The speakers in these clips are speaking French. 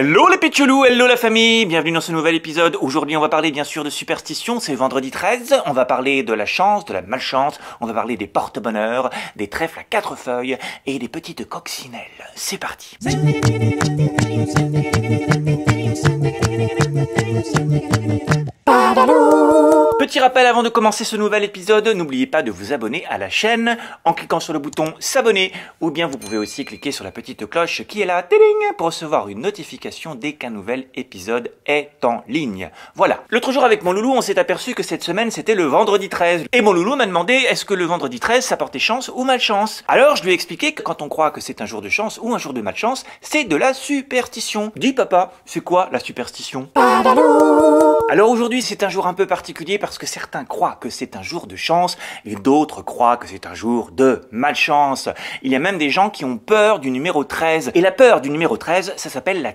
Hello les pitchoulous, hello la famille, bienvenue dans ce nouvel épisode. Aujourd'hui on va parler bien sûr de superstition, c'est vendredi 13, on va parler de la chance, de la malchance, on va parler des porte-bonheurs, des trèfles à quatre feuilles et des petites coccinelles. C'est parti. rappel avant de commencer ce nouvel épisode, n'oubliez pas de vous abonner à la chaîne en cliquant sur le bouton s'abonner ou bien vous pouvez aussi cliquer sur la petite cloche qui est là pour recevoir une notification dès qu'un nouvel épisode est en ligne. Voilà. L'autre jour avec mon loulou, on s'est aperçu que cette semaine c'était le vendredi 13 et mon loulou m'a demandé est-ce que le vendredi 13 ça portait chance ou malchance. Alors je lui ai expliqué que quand on croit que c'est un jour de chance ou un jour de malchance, c'est de la superstition. Dis papa, c'est quoi la superstition Alors aujourd'hui c'est un jour un peu particulier parce que certains croient que c'est un jour de chance et d'autres croient que c'est un jour de malchance. Il y a même des gens qui ont peur du numéro 13. Et la peur du numéro 13, ça s'appelle la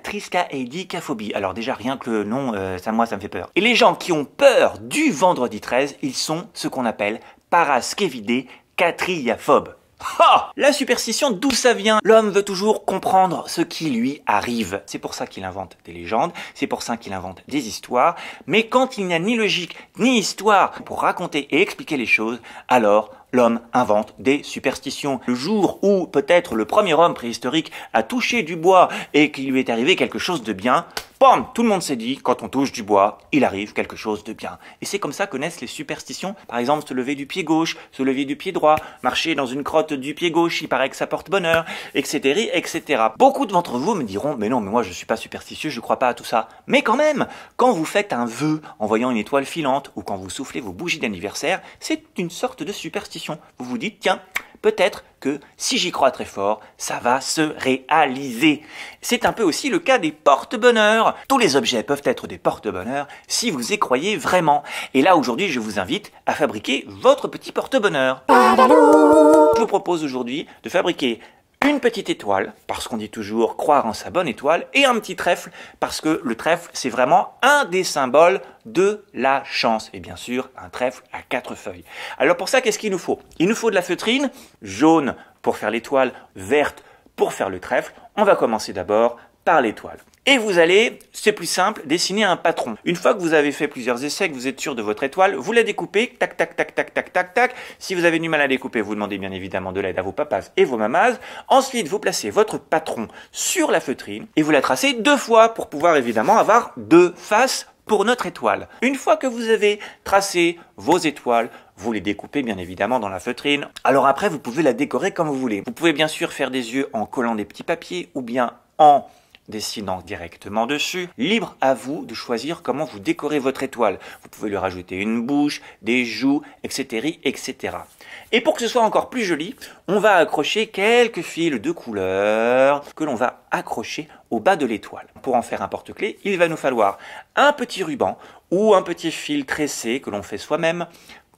hedicaphobie. Alors déjà, rien que le nom, euh, ça, moi, ça me fait peur. Et les gens qui ont peur du vendredi 13, ils sont ce qu'on appelle paraskevidé catriaphobe. Ha La superstition, d'où ça vient L'homme veut toujours comprendre ce qui lui arrive. C'est pour ça qu'il invente des légendes, c'est pour ça qu'il invente des histoires, mais quand il n'y a ni logique ni histoire pour raconter et expliquer les choses, alors l'homme invente des superstitions. Le jour où peut-être le premier homme préhistorique a touché du bois et qu'il lui est arrivé quelque chose de bien, Bam Tout le monde s'est dit, quand on touche du bois, il arrive quelque chose de bien. Et c'est comme ça que naissent les superstitions. Par exemple, se lever du pied gauche, se lever du pied droit, marcher dans une crotte du pied gauche, il paraît que ça porte bonheur, etc., etc. Beaucoup d'entre vous me diront, mais non, mais moi je suis pas superstitieux, je ne crois pas à tout ça. Mais quand même, quand vous faites un vœu en voyant une étoile filante ou quand vous soufflez vos bougies d'anniversaire, c'est une sorte de superstition. Vous vous dites, tiens, peut-être que si j'y crois très fort, ça va se réaliser. C'est un peu aussi le cas des porte-bonheurs. Tous les objets peuvent être des porte-bonheurs si vous y croyez vraiment. Et là aujourd'hui, je vous invite à fabriquer votre petit porte-bonheur. Je vous propose aujourd'hui de fabriquer une petite étoile, parce qu'on dit toujours croire en sa bonne étoile, et un petit trèfle, parce que le trèfle, c'est vraiment un des symboles de la chance. Et bien sûr, un trèfle à quatre feuilles. Alors pour ça, qu'est-ce qu'il nous faut Il nous faut de la feutrine, jaune pour faire l'étoile, verte pour faire le trèfle. On va commencer d'abord par l'étoile. Et vous allez, c'est plus simple, dessiner un patron. Une fois que vous avez fait plusieurs essais, que vous êtes sûr de votre étoile, vous la découpez, tac, tac, tac, tac, tac, tac, tac. Si vous avez du mal à découper, vous demandez bien évidemment de l'aide à vos papas et vos mamas. Ensuite, vous placez votre patron sur la feutrine et vous la tracez deux fois pour pouvoir évidemment avoir deux faces pour notre étoile. Une fois que vous avez tracé vos étoiles, vous les découpez bien évidemment dans la feutrine. Alors après, vous pouvez la décorer comme vous voulez. Vous pouvez bien sûr faire des yeux en collant des petits papiers ou bien en dessinant directement dessus, libre à vous de choisir comment vous décorez votre étoile. Vous pouvez lui rajouter une bouche, des joues, etc., etc. Et pour que ce soit encore plus joli, on va accrocher quelques fils de couleur que l'on va accrocher au bas de l'étoile. Pour en faire un porte-clés, il va nous falloir un petit ruban ou un petit fil tressé que l'on fait soi-même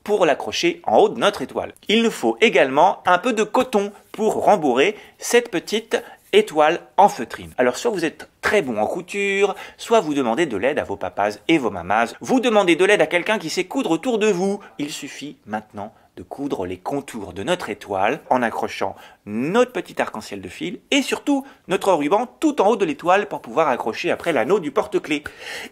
pour l'accrocher en haut de notre étoile. Il nous faut également un peu de coton pour rembourrer cette petite étoile en feutrine. Alors soit vous êtes très bon en couture, soit vous demandez de l'aide à vos papas et vos mamas, vous demandez de l'aide à quelqu'un qui sait coudre autour de vous. Il suffit maintenant de coudre les contours de notre étoile en accrochant notre petit arc-en-ciel de fil et surtout notre ruban tout en haut de l'étoile pour pouvoir accrocher après l'anneau du porte clé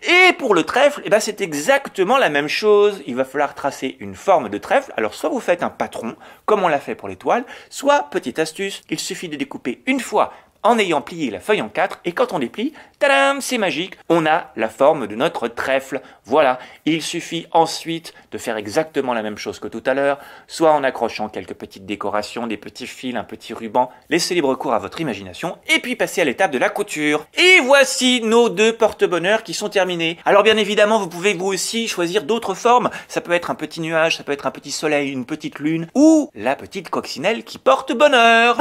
Et pour le trèfle, eh ben, c'est exactement la même chose. Il va falloir tracer une forme de trèfle. Alors soit vous faites un patron, comme on l'a fait pour l'étoile, soit, petite astuce, il suffit de découper une fois en ayant plié la feuille en quatre. Et quand on déplie, tadam, c'est magique, on a la forme de notre trèfle. Voilà, il suffit ensuite de faire exactement la même chose que tout à l'heure, soit en accrochant quelques petites décorations, des petits fils, un petit ruban. Laissez libre cours à votre imagination et puis passez à l'étape de la couture. Et voici nos deux porte-bonheurs qui sont terminés. Alors bien évidemment, vous pouvez vous aussi choisir d'autres formes. Ça peut être un petit nuage, ça peut être un petit soleil, une petite lune ou la petite coccinelle qui porte bonheur.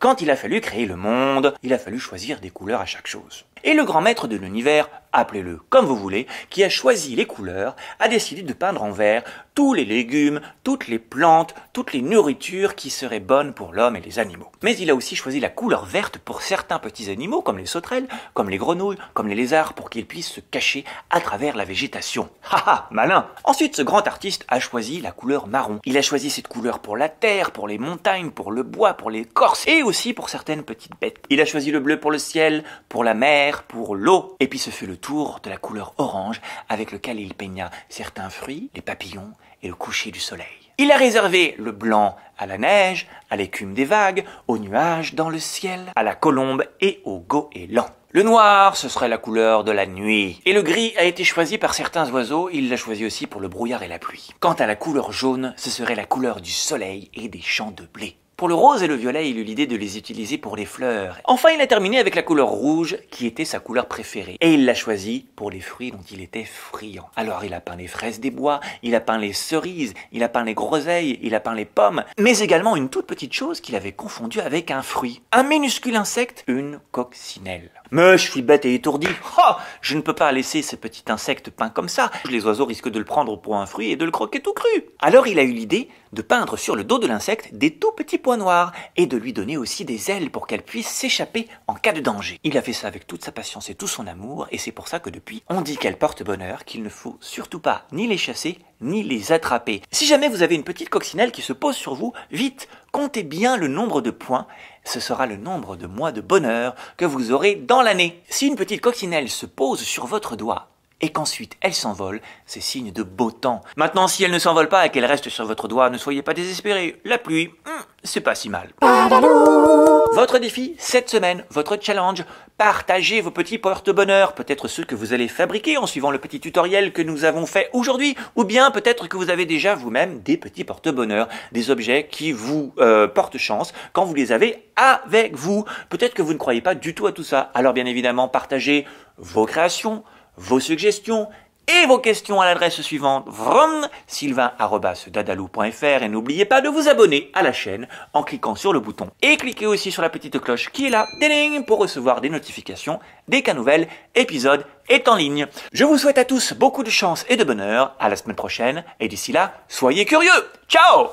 Quand il a fallu créer le monde, il a fallu choisir des couleurs à chaque chose. Et le grand maître de l'univers appelez-le comme vous voulez, qui a choisi les couleurs, a décidé de peindre en vert tous les légumes, toutes les plantes, toutes les nourritures qui seraient bonnes pour l'homme et les animaux. Mais il a aussi choisi la couleur verte pour certains petits animaux, comme les sauterelles, comme les grenouilles, comme les lézards, pour qu'ils puissent se cacher à travers la végétation. Haha, malin Ensuite, ce grand artiste a choisi la couleur marron. Il a choisi cette couleur pour la terre, pour les montagnes, pour le bois, pour les corses, et aussi pour certaines petites bêtes. Il a choisi le bleu pour le ciel, pour la mer, pour l'eau. Et puis ce fut le tour de la couleur orange avec lequel il peigna certains fruits, les papillons et le coucher du soleil. Il a réservé le blanc à la neige, à l'écume des vagues, aux nuages dans le ciel, à la colombe et au goéland. Le noir, ce serait la couleur de la nuit. Et le gris a été choisi par certains oiseaux, il l'a choisi aussi pour le brouillard et la pluie. Quant à la couleur jaune, ce serait la couleur du soleil et des champs de blé. Pour le rose et le violet, il eut l'idée de les utiliser pour les fleurs. Enfin, il a terminé avec la couleur rouge, qui était sa couleur préférée. Et il l'a choisie pour les fruits dont il était friand. Alors il a peint les fraises des bois, il a peint les cerises, il a peint les groseilles, il a peint les pommes, mais également une toute petite chose qu'il avait confondue avec un fruit. Un minuscule insecte, une coccinelle. Mais je suis bête et étourdi. Oh, je ne peux pas laisser ce petit insecte peint comme ça. Les oiseaux risquent de le prendre pour un fruit et de le croquer tout cru. Alors il a eu l'idée de peindre sur le dos de l'insecte des tout petits points noir et de lui donner aussi des ailes pour qu'elle puisse s'échapper en cas de danger. Il a fait ça avec toute sa patience et tout son amour et c'est pour ça que depuis, on dit qu'elle porte bonheur, qu'il ne faut surtout pas ni les chasser ni les attraper. Si jamais vous avez une petite coccinelle qui se pose sur vous, vite, comptez bien le nombre de points, ce sera le nombre de mois de bonheur que vous aurez dans l'année. Si une petite coccinelle se pose sur votre doigt et qu'ensuite elle s'envole, c'est signe de beau temps. Maintenant, si elle ne s'envole pas et qu'elle reste sur votre doigt, ne soyez pas désespéré. La pluie, hum, c'est pas si mal. Votre défi cette semaine, votre challenge, partagez vos petits porte-bonheur, peut-être ceux que vous allez fabriquer en suivant le petit tutoriel que nous avons fait aujourd'hui, ou bien peut-être que vous avez déjà vous-même des petits porte-bonheur, des objets qui vous euh, portent chance quand vous les avez avec vous. Peut-être que vous ne croyez pas du tout à tout ça, alors bien évidemment, partagez vos créations, vos suggestions et vos questions à l'adresse suivante sylvain-dadalou.fr et n'oubliez pas de vous abonner à la chaîne en cliquant sur le bouton et cliquez aussi sur la petite cloche qui est là pour recevoir des notifications dès qu'un nouvel épisode est en ligne. Je vous souhaite à tous beaucoup de chance et de bonheur, à la semaine prochaine et d'ici là, soyez curieux Ciao